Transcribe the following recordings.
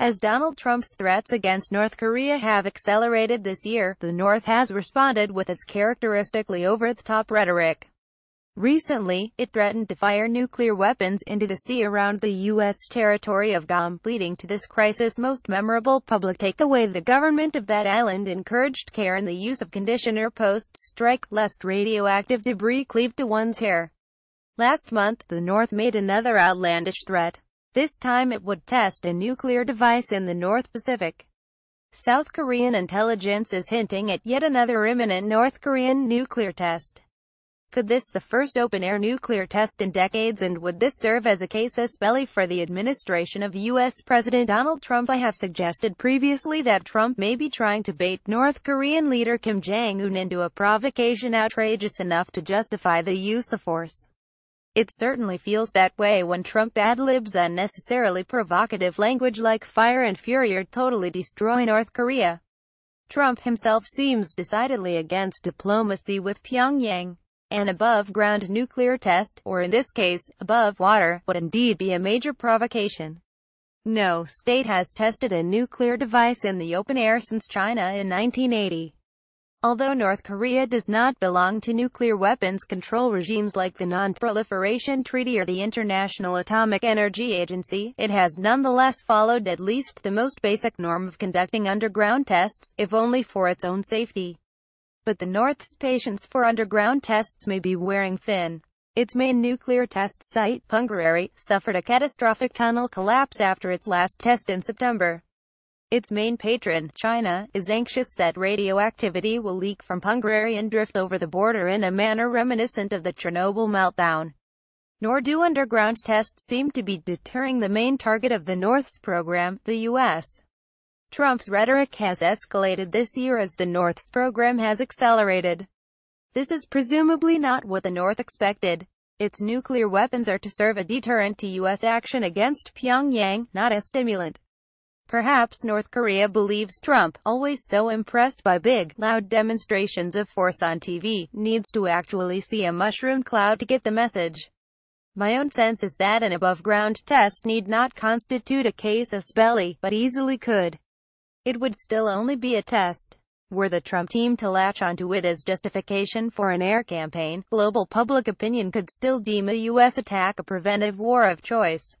As Donald Trump's threats against North Korea have accelerated this year, the North has responded with its characteristically over-the-top rhetoric. Recently, it threatened to fire nuclear weapons into the sea around the U.S. territory of Guam, leading to this crisis' most memorable public takeaway. The government of that island encouraged care in the use of conditioner post-strike, lest radioactive debris cleave to one's hair. Last month, the North made another outlandish threat. This time it would test a nuclear device in the North Pacific. South Korean intelligence is hinting at yet another imminent North Korean nuclear test. Could this the first open-air nuclear test in decades and would this serve as a casus belli for the administration of U.S. President Donald Trump? I have suggested previously that Trump may be trying to bait North Korean leader Kim Jong-un into a provocation outrageous enough to justify the use of force. It certainly feels that way when Trump ad-libs unnecessarily provocative language like fire and fury or totally destroy North Korea. Trump himself seems decidedly against diplomacy with Pyongyang. An above-ground nuclear test, or in this case, above water, would indeed be a major provocation. No state has tested a nuclear device in the open air since China in 1980. Although North Korea does not belong to nuclear weapons control regimes like the Non-Proliferation Treaty or the International Atomic Energy Agency, it has nonetheless followed at least the most basic norm of conducting underground tests, if only for its own safety. But the North's patience for underground tests may be wearing thin. Its main nuclear test site, Punggirari, suffered a catastrophic tunnel collapse after its last test in September. Its main patron, China, is anxious that radioactivity will leak from Hungary and drift over the border in a manner reminiscent of the Chernobyl meltdown. Nor do underground tests seem to be deterring the main target of the North's program, the U.S. Trump's rhetoric has escalated this year as the North's program has accelerated. This is presumably not what the North expected. Its nuclear weapons are to serve a deterrent to U.S. action against Pyongyang, not a stimulant. Perhaps North Korea believes Trump, always so impressed by big, loud demonstrations of force on TV, needs to actually see a mushroom cloud to get the message. My own sense is that an above-ground test need not constitute a case of spelly, but easily could. It would still only be a test. Were the Trump team to latch onto it as justification for an air campaign, global public opinion could still deem a U.S. attack a preventive war of choice.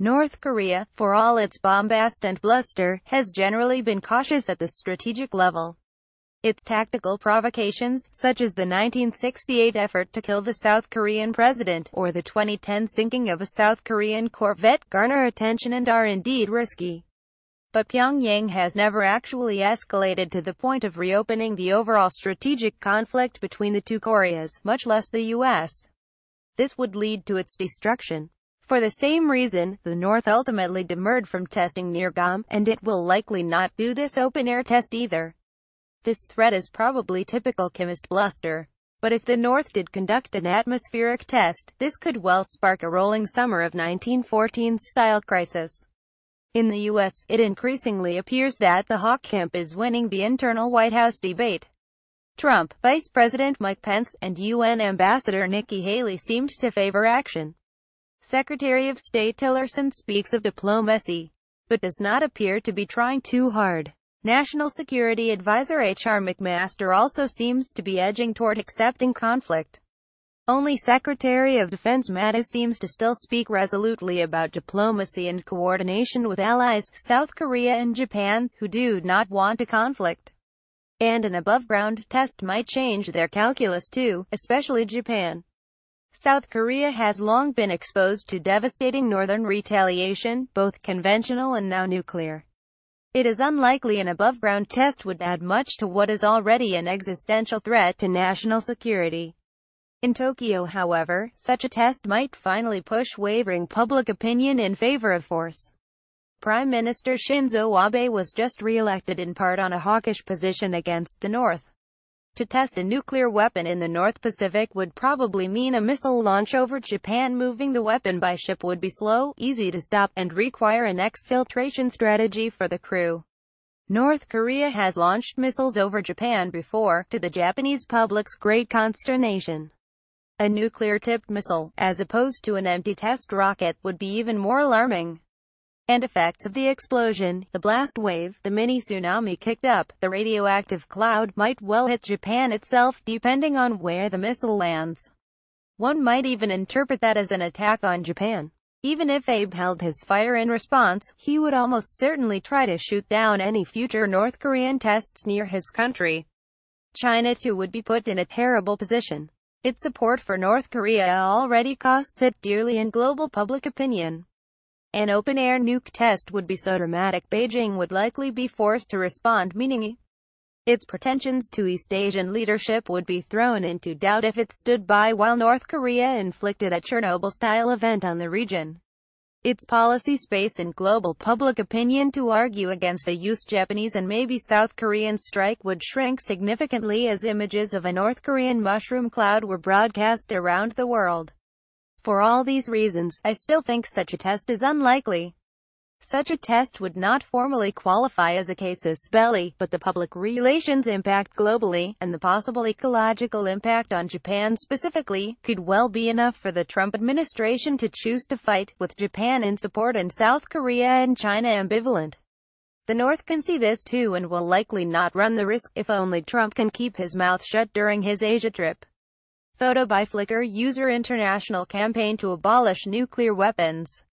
North Korea, for all its bombast and bluster, has generally been cautious at the strategic level. Its tactical provocations, such as the 1968 effort to kill the South Korean president, or the 2010 sinking of a South Korean corvette, garner attention and are indeed risky. But Pyongyang has never actually escalated to the point of reopening the overall strategic conflict between the two Koreas, much less the U.S. This would lead to its destruction. For the same reason, the North ultimately demurred from testing near GOM, and it will likely not do this open-air test either. This threat is probably typical chemist bluster. But if the North did conduct an atmospheric test, this could well spark a rolling summer of 1914-style crisis. In the U.S., it increasingly appears that the hawk camp is winning the internal White House debate. Trump, Vice President Mike Pence, and UN Ambassador Nikki Haley seemed to favor action. Secretary of State Tillerson speaks of diplomacy, but does not appear to be trying too hard. National Security Advisor H.R. McMaster also seems to be edging toward accepting conflict. Only Secretary of Defense Mattis seems to still speak resolutely about diplomacy and coordination with allies, South Korea and Japan, who do not want a conflict. And an above-ground test might change their calculus too, especially Japan. South Korea has long been exposed to devastating northern retaliation, both conventional and now nuclear. It is unlikely an above-ground test would add much to what is already an existential threat to national security. In Tokyo however, such a test might finally push wavering public opinion in favor of force. Prime Minister Shinzo Abe was just re-elected in part on a hawkish position against the North. To test a nuclear weapon in the North Pacific would probably mean a missile launch over Japan moving the weapon by ship would be slow, easy to stop, and require an exfiltration strategy for the crew. North Korea has launched missiles over Japan before, to the Japanese public's great consternation. A nuclear-tipped missile, as opposed to an empty test rocket, would be even more alarming and effects of the explosion, the blast wave, the mini tsunami kicked up, the radioactive cloud might well hit Japan itself depending on where the missile lands. One might even interpret that as an attack on Japan. Even if Abe held his fire in response, he would almost certainly try to shoot down any future North Korean tests near his country. China too would be put in a terrible position. Its support for North Korea already costs it dearly in global public opinion. An open-air nuke test would be so dramatic Beijing would likely be forced to respond meaning its pretensions to East Asian leadership would be thrown into doubt if it stood by while North Korea inflicted a Chernobyl-style event on the region. Its policy space and global public opinion to argue against a used Japanese and maybe South Korean strike would shrink significantly as images of a North Korean mushroom cloud were broadcast around the world. For all these reasons, I still think such a test is unlikely. Such a test would not formally qualify as a casus belli, but the public relations impact globally, and the possible ecological impact on Japan specifically, could well be enough for the Trump administration to choose to fight, with Japan in support and South Korea and China ambivalent. The North can see this too and will likely not run the risk, if only Trump can keep his mouth shut during his Asia trip. Photo by Flickr User International campaign to abolish nuclear weapons